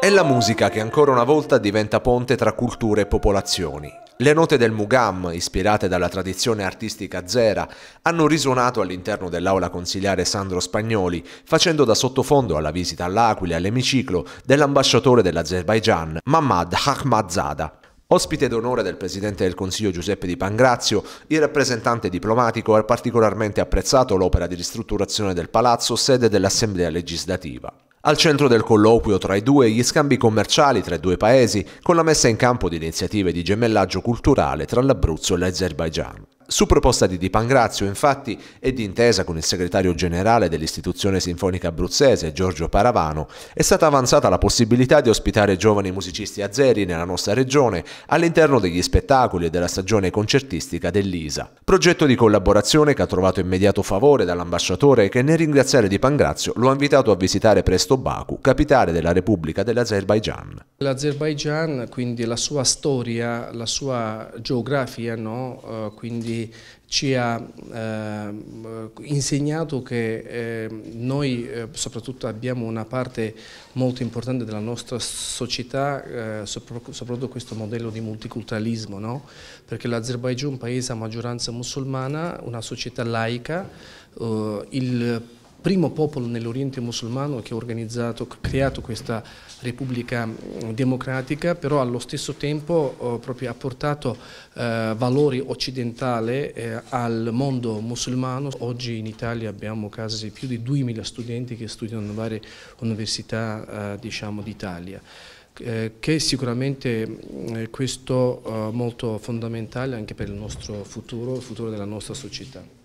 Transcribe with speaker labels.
Speaker 1: È la musica che ancora una volta diventa ponte tra culture e popolazioni. Le note del Mugam, ispirate dalla tradizione artistica zera, hanno risuonato all'interno dell'aula consiliare Sandro Spagnoli, facendo da sottofondo alla visita all'Aquila e all'emiciclo dell'ambasciatore dell'Azerbaigian, Mamad Ahmadzada. Ospite d'onore del Presidente del Consiglio Giuseppe di Pangrazio, il rappresentante diplomatico ha particolarmente apprezzato l'opera di ristrutturazione del palazzo, sede dell'Assemblea legislativa. Al centro del colloquio tra i due gli scambi commerciali tra i due paesi, con la messa in campo di iniziative di gemellaggio culturale tra l'Abruzzo e l'Azerbaigian. Su proposta di Di Pangrazio, infatti, e di intesa con il segretario generale dell'Istituzione Sinfonica Abruzzese, Giorgio Paravano, è stata avanzata la possibilità di ospitare giovani musicisti azeri nella nostra regione all'interno degli spettacoli e della stagione concertistica dell'ISA. Progetto di collaborazione che ha trovato immediato favore dall'ambasciatore che nel ringraziare Di Pangrazio lo ha invitato a visitare presto Baku, capitale della Repubblica dell'Azerbaigian.
Speaker 2: L'Azerbaigian, quindi la sua storia, la sua geografia, no? Eh, quindi quindi ci ha eh, insegnato che eh, noi eh, soprattutto abbiamo una parte molto importante della nostra società, eh, sopra, soprattutto questo modello di multiculturalismo, no? perché l'Azerbaigian è un paese a maggioranza musulmana, una società laica, eh, il primo popolo nell'Oriente musulmano che ha organizzato, creato questa Repubblica mm, democratica, però allo stesso tempo eh, ha portato eh, valori occidentali eh, al mondo musulmano. Oggi in Italia abbiamo casi più di 2.000 studenti che studiano in varie università eh, diciamo, d'Italia. Eh, che è sicuramente mm, questo oh, molto fondamentale anche per il nostro futuro, il futuro della nostra società.